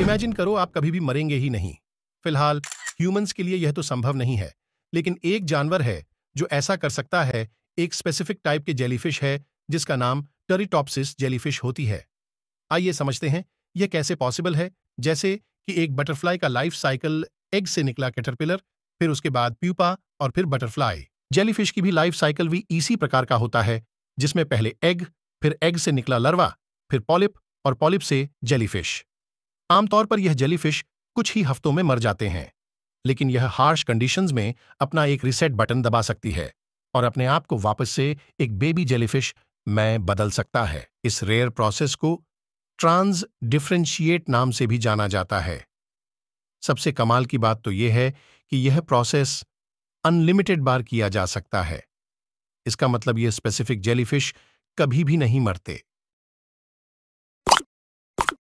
imagine करो आप कभी भी मरेंगे ही नहीं फिलहाल ह्यूमंस के लिए यह तो संभव नहीं है लेकिन एक जानवर है जो ऐसा कर सकता है एक स्पेसिफिक टाइप के जेलीफिश है जिसका नाम टरीटॉपसिस जेलीफिश होती है आइए समझते हैं यह कैसे पॉसिबल है जैसे कि एक बटरफ्लाई का लाइफ साइकिल एग से निकला कैटरपिलर फिर उसके बाद प्यूपा और फिर बटरफ्लाई जेलीफिश की भी लाइफ साइकिल भी इसी प्रकार का होता है जिसमें पहले एग फिर एग से निकला लर्वा फिर पॉलिप और पॉलिप से जेलीफिश आमतौर पर यह जेलीफिश कुछ ही हफ्तों में मर जाते हैं लेकिन यह हार्श कंडीशंस में अपना एक रिसेट बटन दबा सकती है और अपने आप को वापस से एक बेबी जेलीफिश में बदल सकता है इस रेयर प्रोसेस को ट्रांस डिफ्रेंशिएट नाम से भी जाना जाता है सबसे कमाल की बात तो यह है कि यह प्रोसेस अनलिमिटेड बार किया जा सकता है इसका मतलब यह स्पेसिफिक जेलीफिश कभी भी नहीं मरते